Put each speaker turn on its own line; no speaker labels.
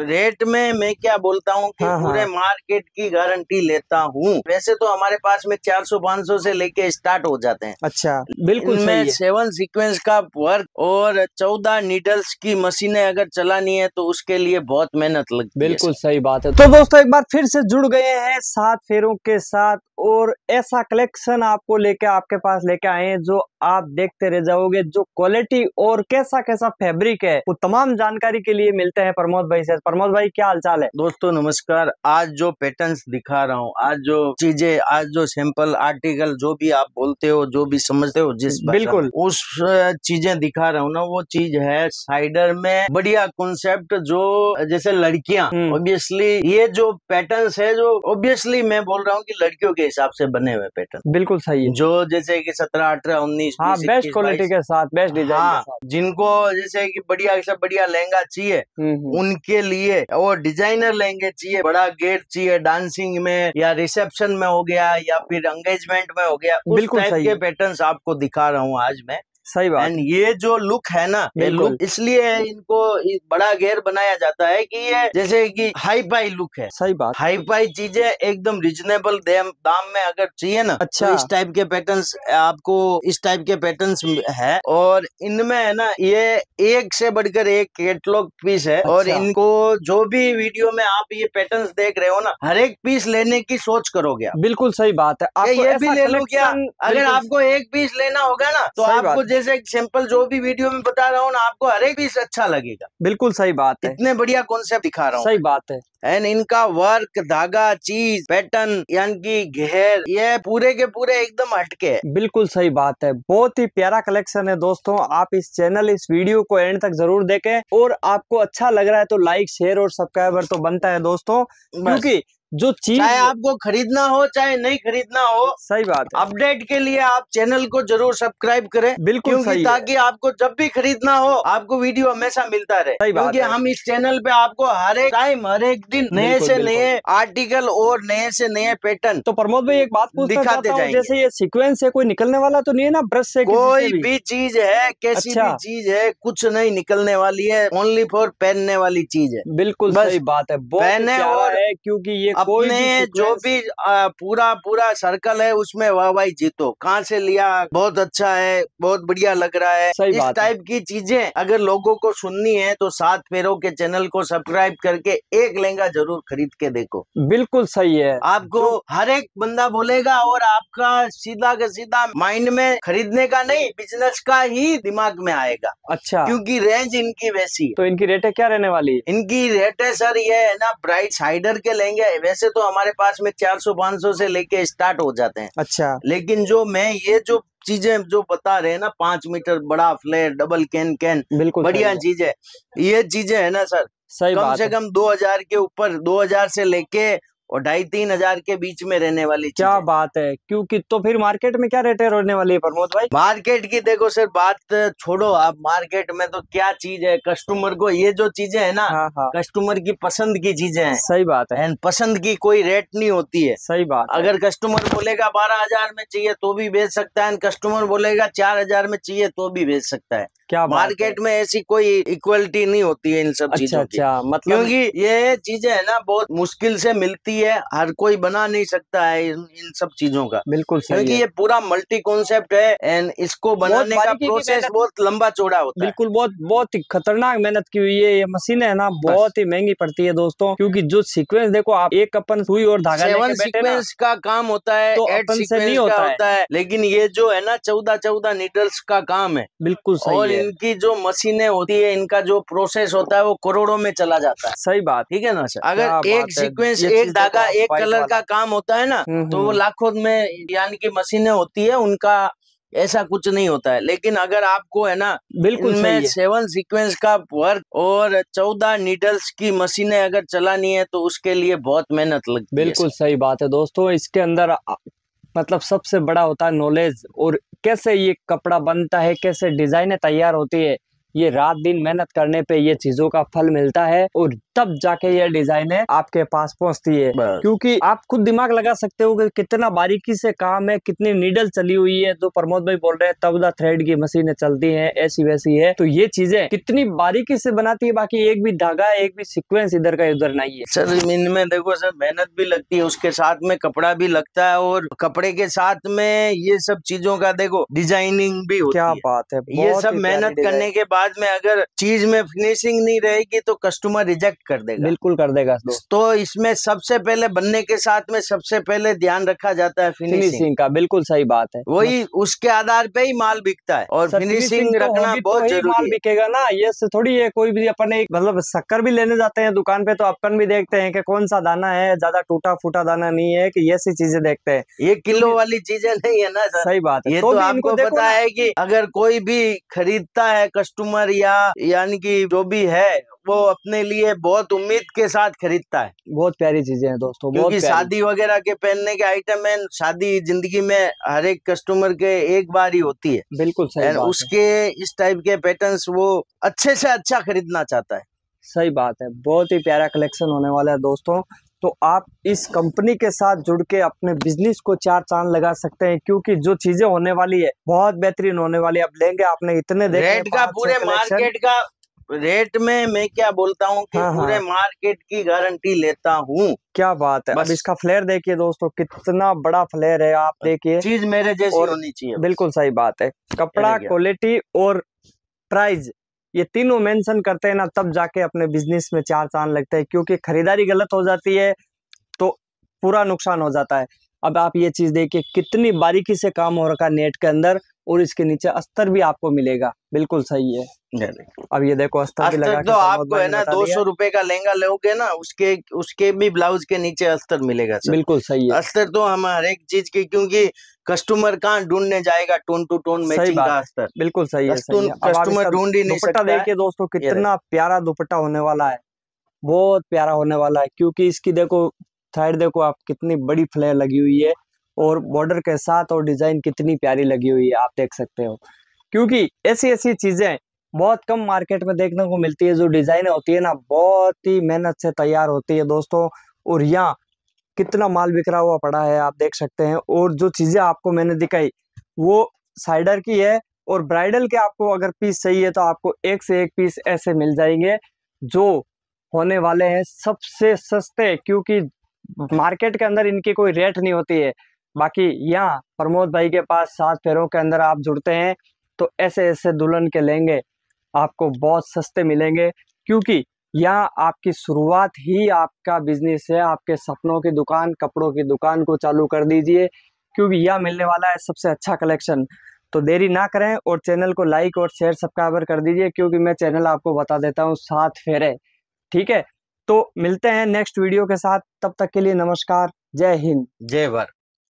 Rate में मैं क्या बोलता हूँ कि हाँ, हाँ। पूरे मार्केट की गारंटी लेता हूँ वैसे तो हमारे पास में 400 500 से लेके स्टार्ट हो जाते हैं
अच्छा बिल्कुल मैं
सेवन सीक्वेंस का वर्क और चौदह नीडल्स की मशीनें अगर चलानी है तो उसके लिए बहुत मेहनत लगती बिल्कुल है बिल्कुल सही बात है तो
दोस्तों एक बार फिर से जुड़ गए हैं सात फेरों के साथ और ऐसा कलेक्शन आपको लेके आपके पास लेके आए हैं जो आप देखते रह जाओगे जो क्वालिटी और कैसा कैसा फैब्रिक है वो तमाम जानकारी के लिए मिलते हैं प्रमोद भाई से
प्रमोद भाई क्या हालचाल है दोस्तों नमस्कार आज जो पैटर्न्स दिखा रहा हूँ आज जो चीजें आज जो सैंपल आर्टिकल जो भी आप बोलते हो जो भी समझते हो जिस बिल्कुल उस चीजें दिखा रहा हूँ ना वो चीज है साइडर में बढ़िया कॉन्सेप्ट जो जैसे लड़कियां ऑब्वियसली हम्म। ये जो पैटर्न है जो ऑब्वियसली मैं बोल रहा हूँ की लड़कियों के हिसाब से बने हुए पैटर्न
बिल्कुल सही है जो
जैसे कि सत्रह अठारह उन्नीस हाँ, बेस्ट क्वालिटी के साथ बेस्ट डिजाइन हाँ, जिनको जैसे कि बढ़िया से बढ़िया लहंगा चाहिए हम्म, हम्म। उनके लिए और डिजाइनर लहंगे चाहिए बड़ा गेट चाहिए डांसिंग में या रिसेप्शन में हो गया या फिर एंगेजमेंट में हो गया बिल्कुल पैटर्न आपको दिखा रहा हूँ आज मैं सही बात एंड ये जो लुक है ना ये लुक इसलिए इनको बड़ा गेयर बनाया जाता है कि ये जैसे कि हाई पाई लुक है सही बात हाई पाई चीजें एकदम रिजनेबल दाम में अगर चाहिए ना तो अच्छा तो इस टाइप के पैटर्न्स आपको इस टाइप के पैटर्न्स है और इनमें है ना ये एक से बढ़कर एक कैटलॉग पीस है अच्छा। और इनको जो भी वीडियो में आप ये पैटर्न देख रहे हो ना हर एक पीस लेने की सोच करोगे बिल्कुल सही बात है ये भी ले लो क्या अगर आपको एक पीस लेना होगा ना तो आपको जैसे एग्जाम्पल जो भी वीडियो में बता रहा हूँ ना आपको हर एक पीस अच्छा लगेगा
बिल्कुल सही बात है
इतने बढ़िया कॉन्सेप्ट दिखा रहा हूँ सही बात है एंड इनका वर्क धागा चीज पैटर्न यानी कि घेर ये पूरे के पूरे एकदम हटके है
बिल्कुल सही बात है बहुत ही प्यारा कलेक्शन है दोस्तों आप इस चैनल इस वीडियो को एंड तक जरूर देखें और आपको अच्छा लग रहा है तो लाइक शेयर और
सब्सक्राइबर तो बनता है दोस्तों क्योंकि जो चीज चाहे आपको खरीदना हो चाहे नहीं खरीदना हो सही बात अपडेट के लिए आप चैनल को जरूर सब्सक्राइब करें बिल्कुल सही ताकि आपको जब भी खरीदना हो आपको वीडियो हमेशा मिलता रहे सही बात क्योंकि हम इस चैनल पे आपको हर एक टाइम हर एक दिन नए से नए आर्टिकल और नए से नए पैटर्न तो प्रमोद भाई एक बात दिखाते जाए जैसे
ये सिक्वेंस है कोई निकलने वाला तो नहीं है ना ब्रश से कोई भी चीज है कैसी अच्छा।
चीज है कुछ नहीं निकलने वाली है ओनली फॉर पहनने वाली चीज है बिल्कुल सही बात है पहने और क्यूँकी ये अपने जो भी आ, पूरा पूरा सर्कल है उसमें वाह भाई जीतो कहाँ से लिया बहुत अच्छा है बहुत बढ़िया लग रहा है इस टाइप की चीजें अगर लोगों को सुननी है तो सात फेरों के चैनल को सब्सक्राइब करके एक लहंगा जरूर खरीद के देखो बिल्कुल सही है आपको हर एक बंदा बोलेगा और आपका सीधा का सीधा माइंड में खरीदने का नहीं बिजनेस का ही दिमाग में आएगा
अच्छा क्योंकि
रेंज इनकी वैसी
तो इनकी रेटे क्या रहने वाली इनकी
रेटे सर ये है ना ब्राइट साइडर के लेंगे वैसे तो हमारे पास में 400 500 से लेके स्टार्ट हो जाते हैं अच्छा लेकिन जो मैं ये जो चीजें जो बता रहे हैं ना पांच मीटर बड़ा फ्लेयर डबल कैन कैन बिल्कुल बढ़िया चीज है ये चीजें है ना सर सही कम से कम दो हजार के ऊपर दो हजार से लेके और ढाई तीन हजार के बीच में रहने वाली क्या बात है क्योंकि तो फिर मार्केट में क्या रेट रहने वाली है प्रमोद भाई मार्केट की देखो सर बात छोड़ो आप मार्केट में तो क्या चीज है कस्टमर को ये जो चीजें है ना हाँ हा। कस्टमर की पसंद की चीजें हैं सही बात है एंड पसंद की कोई रेट नहीं होती है सही बात अगर कस्टमर बोलेगा बारह हजार में चाहिए तो भी बेच सकता है कस्टमर बोलेगा चार हजार में चाहिए तो भी बेच सकता है क्या मार्केट में ऐसी कोई इक्वलिटी नहीं होती है इन सब अच्छा, चीजों की अच्छा, मतलब क्योंकि ये चीजें है ना बहुत मुश्किल से मिलती है हर कोई बना नहीं सकता है इन सब चीजों का बिल्कुल क्योंकि ये पूरा मल्टी कॉन्सेप्ट है एंड इसको बनाने का प्रोसेस बहुत लंबा चौड़ा होता
है बिल्कुल बहुत बहुत खतरनाक मेहनत की हुई है ये मशीन है ना बहुत ही महंगी पड़ती है दोस्तों क्योंकि जो सीक्वेंस देखो आप एक अपन सुई और धागा सेवन सीक्वेंस
का काम होता है एट तो सीक्वेंस का होता है लेकिन ये जो है ना चौदह चौदह नीडल्स का काम है
बिल्कुल सही
इनकी जो मशीनें होती है इनका जो प्रोसेस होता है वो करोड़ों में चला जाता है सही बात ठीक है ना सर अगर एक सीक्वेंस एक धागा एक कलर का काम होता है ना हम्म, तो वो हम्म। लाखों में यानी की मशीनें होती है उनका ऐसा कुछ नहीं होता है लेकिन अगर आपको है ना बिल्कुल में सेवन सीक्वेंस का वर्क और चौदह नीडल्स की मशीनें अगर चलानी है तो उसके लिए बहुत मेहनत लगती बिल्कुल है सही बात है दोस्तों इसके अंदर
मतलब सबसे बड़ा होता है नॉलेज और कैसे ये कपड़ा बनता है कैसे डिजाइने तैयार होती है ये रात दिन मेहनत करने पे ये चीज़ों का फल मिलता है और तब जाके ये डिजाइने आपके पास पहुंचती है क्योंकि आप खुद दिमाग लगा सकते हो कि कितना बारीकी से काम है कितनी नीडल चली हुई है तो प्रमोद भाई बोल रहे हैं तब द थ्रेड की मशीनें चलती है ऐसी वैसी है तो ये चीजें कितनी बारीकी से बनाती है बाकी एक भी धागा एक भी सिक्वेंस इधर
का उधर नहीं है सर इनमें देखो सर मेहनत भी लगती है उसके साथ में कपड़ा भी लगता है और कपड़े के साथ में ये सब चीजों का देखो डिजाइनिंग भी क्या बात है ये सब मेहनत करने के बाद में अगर चीज में फिनिशिंग नहीं रहेगी तो कस्टमर रिजेक्ट कर देगा बिल्कुल कर देगा तो-, तो इसमें सबसे पहले बनने के साथ में सबसे पहले ध्यान रखा जाता है फिनिशिंग, फिनिशिंग का बिल्कुल
सही बात है वही
उसके आधार पे ही माल बिकता है और फिनिशिंग तो रखना तो बहुत जरूरी माल बिकेगा ना
ये थोड़ी है कोई भी अपन एक मतलब शक्कर भी लेने जाते हैं दुकान पे तो अपन भी देखते हैं की कौन सा दाना है ज्यादा टूटा फूटा दाना नहीं है की ये सी चीजें देखते हैं ये
किलो वाली चीजें नहीं है ना सही बात ये तो आपको पता है की अगर कोई भी खरीदता है कस्टमर या यानी की जो भी है वो अपने लिए बहुत उम्मीद के साथ खरीदता है
बहुत प्यारी चीजें हैं दोस्तों क्योंकि शादी
वगैरह के पहनने के आइटम है शादी जिंदगी में हर एक कस्टमर के एक बार ही होती है बिल्कुल सही उसके इस टाइप के पैटर्न वो अच्छे से अच्छा खरीदना चाहता है
सही बात है बहुत ही प्यारा कलेक्शन होने वाला है दोस्तों तो आप इस कंपनी के साथ जुड़ के अपने बिजनेस को चार चांद लगा सकते हैं क्योंकि जो चीजें होने वाली है बहुत बेहतरीन होने वाली है अब लेंगे आपने इतने देखे रेट का पूरे
मार्केट का रेट में मैं क्या बोलता हूँ कि हाँ, हाँ। पूरे मार्केट की गारंटी लेता हूँ क्या बात है अब इसका
फ्लेयर देखिए दोस्तों कितना बड़ा फ्लेयर है आप देखिए चीज मेरे जैसी होनी चाहिए बिल्कुल सही बात है कपड़ा क्वालिटी और प्राइस ये तीनों मेंशन करते हैं ना तब जाके अपने बिजनेस में चार चांद लगते हैं क्योंकि खरीदारी गलत हो जाती है तो पूरा नुकसान हो जाता है अब आप ये चीज़ देखिए कितनी बारीकी से काम हो रखा है नेट के अंदर और इसके नीचे अस्तर भी आपको मिलेगा बिल्कुल सही है अब ये देखो अस्तर, अस्तर भी लगा तो आपको है ना दो सौ
रूपये का लहंगा लोगे ना उसके उसके भी ब्लाउज के नीचे अस्तर मिलेगा सर। बिल्कुल सही है अस्तर तो हम हर एक चीज की क्योंकि कस्टमर कहाँ ढूंढने जाएगा टोन टू टोन मैचिंग का अस्तर बिल्कुल सही है कस्टमर ढूंढ ही नहीं देखिए दोस्तों
कितना प्यारा दुपट्टा होने वाला है बहुत प्यारा होने वाला है क्योंकि इसकी देखो साइड देखो आप कितनी बड़ी फ्लेयर लगी हुई है और बॉर्डर के साथ और डिज़ाइन कितनी प्यारी लगी हुई है आप देख सकते हो क्योंकि ऐसी ऐसी चीज़ें बहुत कम मार्केट में देखने को मिलती है जो डिज़ाइन होती है ना बहुत ही मेहनत से तैयार होती है दोस्तों और यहाँ कितना माल बिखरा हुआ पड़ा है आप देख सकते हैं और जो चीज़ें आपको मैंने दिखाई वो साइडर की है और ब्राइडल के आपको अगर पीस चाहिए तो आपको एक से एक पीस ऐसे मिल जाएंगे जो होने वाले हैं सबसे सस्ते क्योंकि मार्केट के अंदर इनकी कोई रेट नहीं होती है बाकी यहाँ प्रमोद भाई के पास सात फेरों के अंदर आप जुड़ते हैं तो ऐसे ऐसे दुल्हन के लेंगे आपको बहुत सस्ते मिलेंगे क्योंकि यहाँ आपकी शुरुआत ही आपका बिजनेस है आपके सपनों की दुकान कपड़ों की दुकान को चालू कर दीजिए क्योंकि यह मिलने वाला है सबसे अच्छा कलेक्शन तो देरी ना करें और चैनल को लाइक और शेयर सब्सक्राइबर कर दीजिए क्योंकि मैं चैनल आपको बता देता हूँ सात फेरे ठीक है तो मिलते हैं नेक्स्ट वीडियो के साथ तब तक के लिए नमस्कार जय हिंद जय भारत